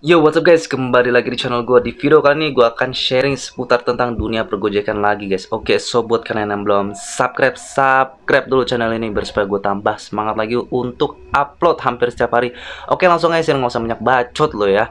Yo, what's up guys? Kembali lagi di channel gue. Di video kali ini gue akan sharing seputar tentang dunia pergojekan lagi guys. Oke, so buat kalian yang belum subscribe, subscribe dulu channel ini biar supaya gue tambah semangat lagi untuk upload hampir setiap hari. Oke, langsung aja nggak usah banyak bacot lo ya.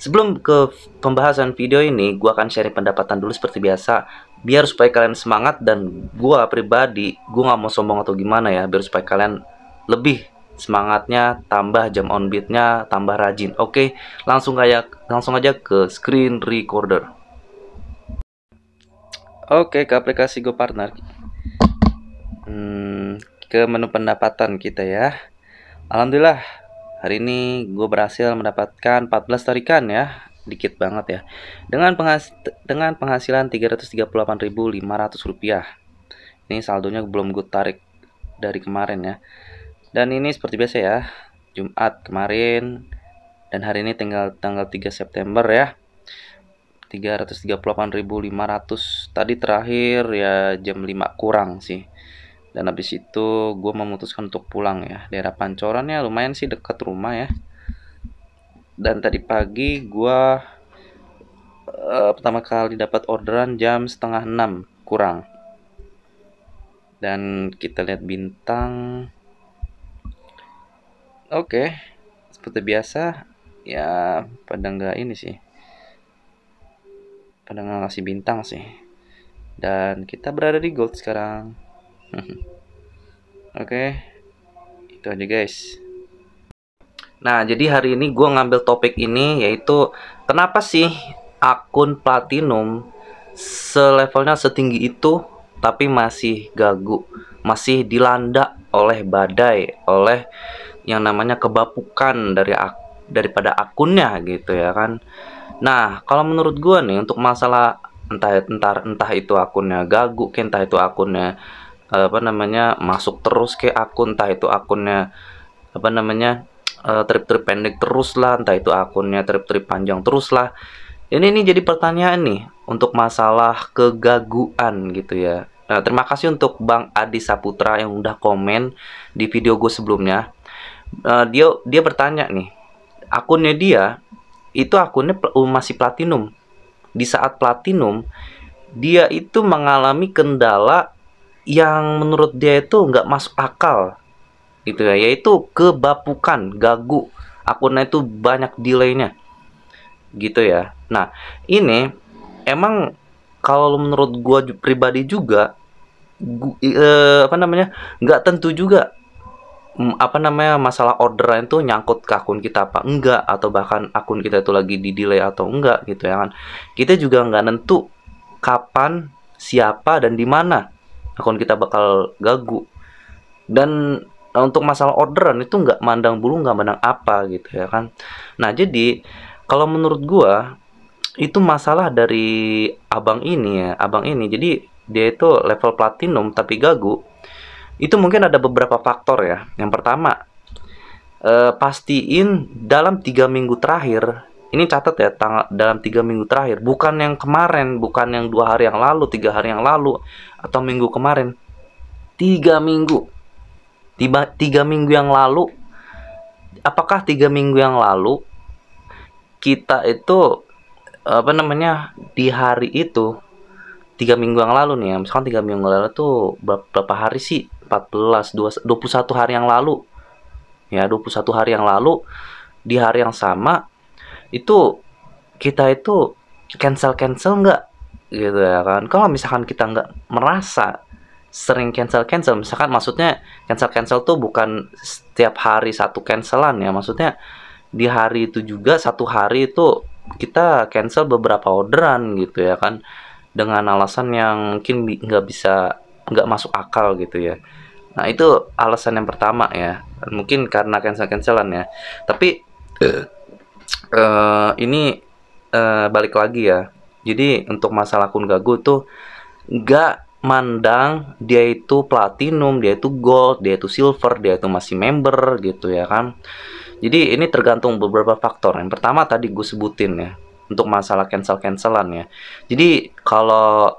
Sebelum ke pembahasan video ini, gue akan sharing pendapatan dulu seperti biasa biar supaya kalian semangat dan gue pribadi, gue nggak mau sombong atau gimana ya, biar supaya kalian lebih semangatnya, tambah jam on beatnya, tambah rajin. Oke, langsung kayak langsung aja ke screen recorder. Oke, ke aplikasi GoPartner. Hmm, ke menu pendapatan kita ya. Alhamdulillah, hari ini gue berhasil mendapatkan 14 tarikan ya dikit banget ya. Dengan penghas dengan penghasilan 338.500 rupiah. Ini saldonya belum gue tarik dari kemarin ya. Dan ini seperti biasa ya, Jumat kemarin dan hari ini tinggal tanggal 3 September ya. 338.500 tadi terakhir ya jam 5 kurang sih. Dan habis itu gue memutuskan untuk pulang ya. Daerah Pancoran ya lumayan sih dekat rumah ya. Dan tadi pagi gue uh, pertama kali dapat orderan jam setengah 6 kurang. Dan kita lihat bintang Oke, seperti biasa ya pada nggak ini sih, pada nggak ngasih bintang sih. Dan kita berada di gold sekarang. Oke, itu aja guys. Nah, jadi hari ini gue ngambil topik ini yaitu kenapa sih akun platinum selevelnya setinggi itu tapi masih gagu, masih dilanda oleh badai, oleh yang namanya kebapukan dari ak daripada akunnya gitu ya kan. Nah, kalau menurut gua nih untuk masalah entah entar entah itu akunnya gagu, entah itu akunnya apa namanya masuk terus ke akun, entah itu akunnya apa namanya eh, trip-trip pendek terus lah, entah itu akunnya trip-trip panjang terus lah. Ini ini jadi pertanyaan nih untuk masalah kegaguan gitu ya. Nah, terima kasih untuk Bang Adi Saputra yang udah komen di video gue sebelumnya uh, dia dia bertanya nih akunnya dia itu akunnya uh, masih platinum di saat platinum dia itu mengalami kendala yang menurut dia itu nggak masuk akal gitu ya yaitu kebapukan gagu akunnya itu banyak delaynya gitu ya nah ini emang kalau menurut gua pribadi juga gua, eh, apa namanya nggak tentu juga apa namanya masalah orderan itu nyangkut ke akun kita apa enggak atau bahkan akun kita itu lagi di delay atau enggak gitu ya kan kita juga nggak nentu kapan siapa dan di mana akun kita bakal gagu dan nah, untuk masalah orderan itu nggak mandang bulu nggak mandang apa gitu ya kan nah jadi kalau menurut gua itu masalah dari abang ini ya abang ini jadi dia itu level platinum tapi gagu itu mungkin ada beberapa faktor ya. Yang pertama, eh, pastiin dalam tiga minggu terakhir ini catat ya tanggal dalam tiga minggu terakhir bukan yang kemarin bukan yang dua hari yang lalu tiga hari yang lalu atau minggu kemarin tiga minggu tiba tiga minggu yang lalu apakah tiga minggu yang lalu kita itu apa namanya di hari itu tiga minggu yang lalu nih ya misalkan tiga minggu yang lalu tuh berapa hari sih 14 21 hari yang lalu ya 21 hari yang lalu di hari yang sama itu kita itu cancel cancel nggak gitu ya kan kalau misalkan kita nggak merasa sering cancel cancel misalkan maksudnya cancel cancel tuh bukan setiap hari satu cancelan ya maksudnya di hari itu juga satu hari itu kita cancel beberapa orderan gitu ya kan dengan alasan yang mungkin nggak bisa nggak masuk akal gitu ya nah itu alasan yang pertama ya mungkin karena cancel cancelan ya tapi uh, ini uh, balik lagi ya jadi untuk masalah akun gagu tuh nggak mandang dia itu platinum, dia itu gold, dia itu silver, dia itu masih member gitu ya kan. Jadi ini tergantung beberapa faktor. Yang pertama tadi gue sebutin ya untuk masalah cancel-cancelan ya. Jadi kalau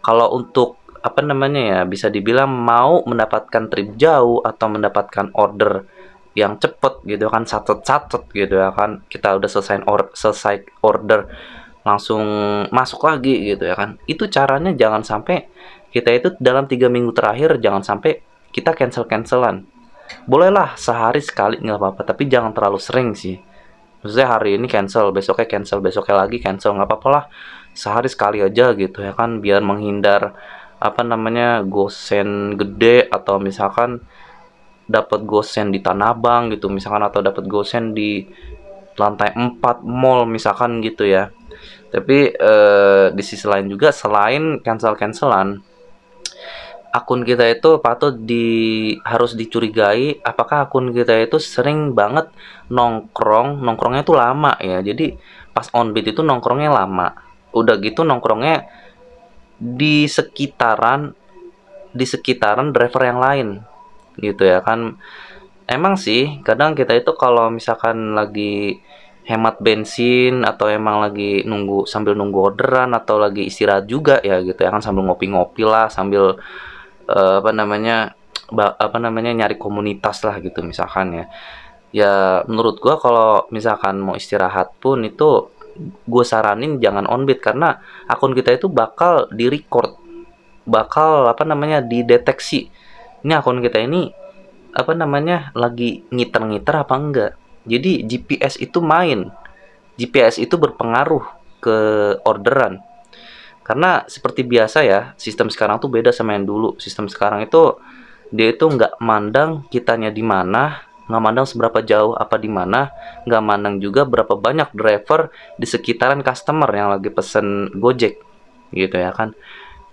kalau untuk apa namanya ya bisa dibilang mau mendapatkan trip jauh atau mendapatkan order yang cepet gitu kan satu-satu gitu ya kan kita udah selesai or selesai order langsung masuk lagi gitu ya kan itu caranya jangan sampai kita itu dalam tiga minggu terakhir jangan sampai kita cancel cancelan bolehlah sehari sekali nggak apa-apa tapi jangan terlalu sering sih maksudnya hari ini cancel besoknya cancel besoknya lagi cancel nggak apa-apa lah sehari sekali aja gitu ya kan biar menghindar apa namanya gosen gede atau misalkan dapat gosen di Tanah Abang gitu misalkan atau dapat gosen di lantai 4 mall misalkan gitu ya tapi eh, di sisi lain juga selain cancel cancelan akun kita itu patut di harus dicurigai apakah akun kita itu sering banget nongkrong nongkrongnya itu lama ya jadi pas on beat itu nongkrongnya lama udah gitu nongkrongnya di sekitaran di sekitaran driver yang lain gitu ya kan emang sih kadang kita itu kalau misalkan lagi hemat bensin atau emang lagi nunggu sambil nunggu orderan atau lagi istirahat juga ya gitu ya kan sambil ngopi-ngopi lah sambil Eh, apa namanya apa namanya nyari komunitas lah gitu misalkan ya ya menurut gua kalau misalkan mau istirahat pun itu gue saranin jangan on beat karena akun kita itu bakal di record bakal apa namanya dideteksi ini akun kita ini apa namanya lagi ngiter-ngiter apa enggak jadi GPS itu main GPS itu berpengaruh ke orderan karena seperti biasa ya, sistem sekarang tuh beda sama yang dulu. Sistem sekarang itu dia itu nggak mandang kitanya di mana, nggak mandang seberapa jauh apa di mana, nggak mandang juga berapa banyak driver di sekitaran customer yang lagi pesen Gojek gitu ya kan.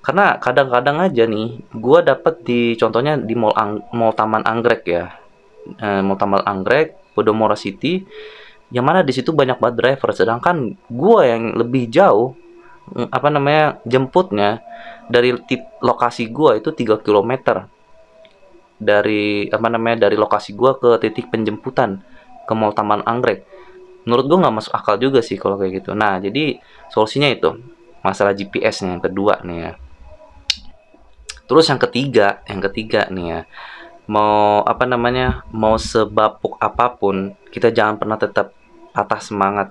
Karena kadang-kadang aja nih, gua dapet di contohnya di mall, Ang mall Taman Anggrek ya, e, mall Taman Anggrek, Podomoro City, yang mana di situ banyak banget driver sedangkan gue yang lebih jauh Eh, apa namanya jemputnya dari lokasi gua itu 3 km dari apa namanya dari lokasi gua ke titik penjemputan ke Mall Taman Anggrek. Menurut gua nggak masuk akal juga sih kalau kayak gitu. Nah, jadi solusinya itu masalah GPS-nya yang kedua nih ya. Terus yang ketiga, yang ketiga nih ya. Mau apa namanya? Mau sebapuk apapun, kita jangan pernah tetap patah semangat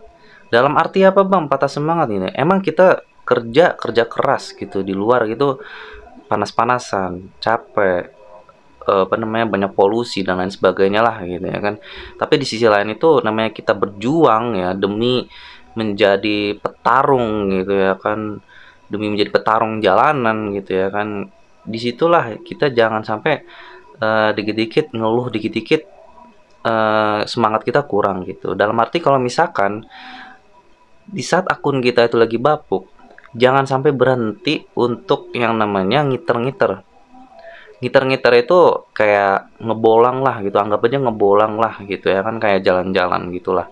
dalam arti apa bang patah semangat ini? Emang kita kerja kerja keras gitu di luar gitu panas-panasan, capek, eh, apa namanya banyak polusi dan lain sebagainya lah gitu ya kan. Tapi di sisi lain itu namanya kita berjuang ya demi menjadi petarung gitu ya kan demi menjadi petarung jalanan gitu ya kan disitulah kita jangan sampai dikit eh, dikit-dikit ngeluh dikit-dikit uh, semangat kita kurang gitu dalam arti kalau misalkan di saat akun kita itu lagi bapuk, jangan sampai berhenti untuk yang namanya ngiter-ngiter. Ngiter-ngiter itu kayak ngebolang lah gitu, anggap aja ngebolang lah gitu ya kan kayak jalan-jalan gitulah.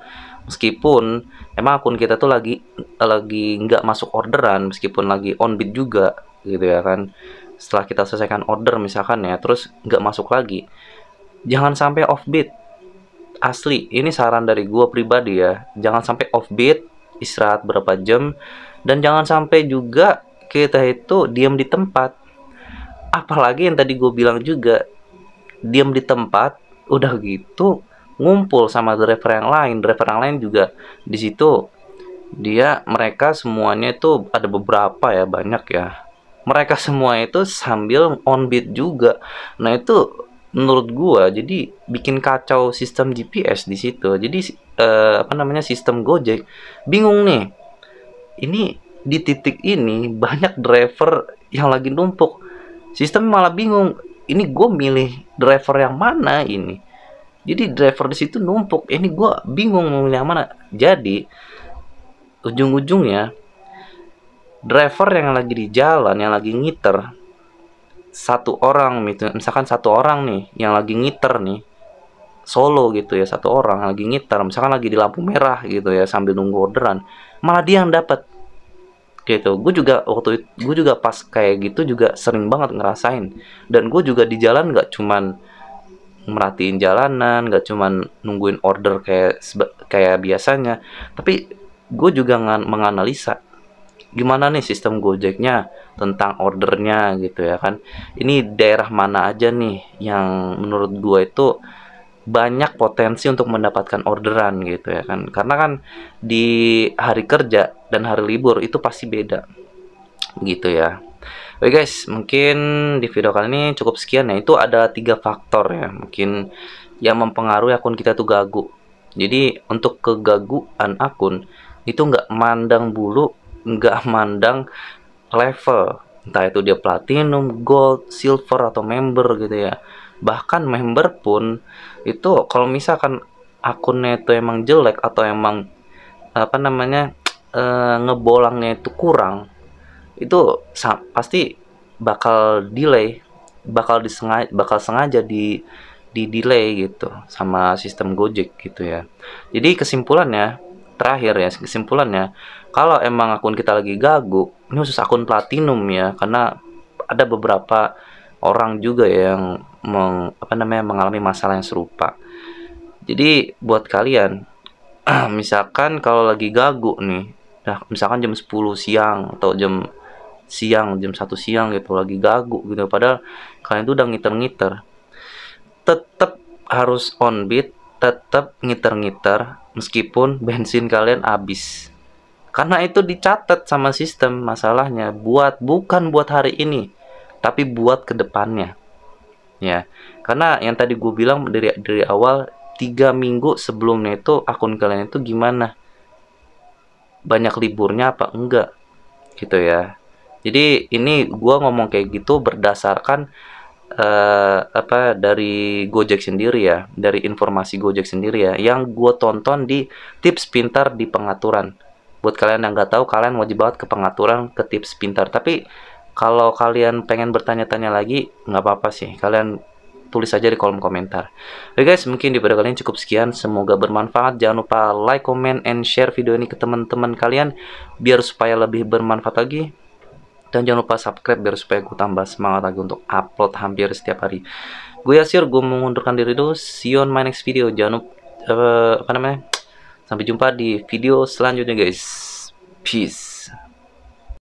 Meskipun emang akun kita tuh lagi lagi nggak masuk orderan, meskipun lagi on bid juga gitu ya kan. Setelah kita selesaikan order misalkan ya, terus nggak masuk lagi. Jangan sampai off bid. Asli, ini saran dari gue pribadi ya. Jangan sampai off bid istirahat berapa jam dan jangan sampai juga kita itu diam di tempat apalagi yang tadi gue bilang juga diam di tempat udah gitu ngumpul sama driver yang lain driver yang lain juga di situ dia mereka semuanya itu ada beberapa ya banyak ya mereka semua itu sambil on beat juga nah itu menurut gua jadi bikin kacau sistem GPS di situ. Jadi eh, apa namanya sistem Gojek bingung nih. Ini di titik ini banyak driver yang lagi numpuk. Sistem malah bingung. Ini gua milih driver yang mana ini. Jadi driver di situ numpuk. Ini gua bingung mau milih yang mana. Jadi ujung-ujungnya driver yang lagi di jalan yang lagi ngiter satu orang gitu. misalkan satu orang nih yang lagi ngiter nih solo gitu ya satu orang lagi ngiter misalkan lagi di lampu merah gitu ya sambil nunggu orderan malah dia yang dapat gitu gue juga waktu itu gue juga pas kayak gitu juga sering banget ngerasain dan gue juga di jalan nggak cuman merhatiin jalanan nggak cuman nungguin order kayak kayak biasanya tapi gue juga menganalisa gimana nih sistem Gojeknya tentang ordernya gitu ya kan ini daerah mana aja nih yang menurut gue itu banyak potensi untuk mendapatkan orderan gitu ya kan karena kan di hari kerja dan hari libur itu pasti beda gitu ya Oke guys, mungkin di video kali ini cukup sekian ya. Itu ada tiga faktor ya, mungkin yang mempengaruhi akun kita tuh gagu. Jadi untuk kegaguan akun itu nggak mandang bulu nggak mandang level entah itu dia platinum, gold, silver atau member gitu ya. Bahkan member pun itu kalau misalkan akunnya itu emang jelek atau emang apa namanya e, ngebolangnya itu kurang, itu pasti bakal delay, bakal disengaja bakal sengaja di di delay gitu sama sistem Gojek gitu ya. Jadi kesimpulannya terakhir ya kesimpulannya kalau emang akun kita lagi gagu ini khusus akun platinum ya karena ada beberapa orang juga ya yang meng, apa namanya mengalami masalah yang serupa jadi buat kalian misalkan kalau lagi gagu nih nah misalkan jam 10 siang atau jam siang jam 1 siang gitu lagi gagu gitu padahal kalian tuh udah ngiter-ngiter tetap harus on beat tetap ngiter-ngiter meskipun bensin kalian habis. Karena itu dicatat sama sistem masalahnya buat bukan buat hari ini, tapi buat kedepannya. Ya, karena yang tadi gue bilang dari dari awal tiga minggu sebelumnya itu akun kalian itu gimana? Banyak liburnya apa enggak? Gitu ya. Jadi ini gue ngomong kayak gitu berdasarkan uh, apa dari Gojek sendiri ya, dari informasi Gojek sendiri ya, yang gue tonton di tips pintar di pengaturan. Buat kalian yang nggak tahu, kalian wajib banget ke pengaturan ke tips pintar. Tapi kalau kalian pengen bertanya-tanya lagi, nggak apa-apa sih. Kalian tulis aja di kolom komentar. Oke guys, mungkin di video kalian cukup sekian. Semoga bermanfaat. Jangan lupa like, comment, and share video ini ke teman-teman kalian biar supaya lebih bermanfaat lagi dan jangan lupa subscribe biar supaya gue tambah semangat lagi untuk upload hampir setiap hari gue Yasir gue mengundurkan diri dulu see you on my next video jangan lupa uh, eh, apa namanya sampai jumpa di video selanjutnya guys peace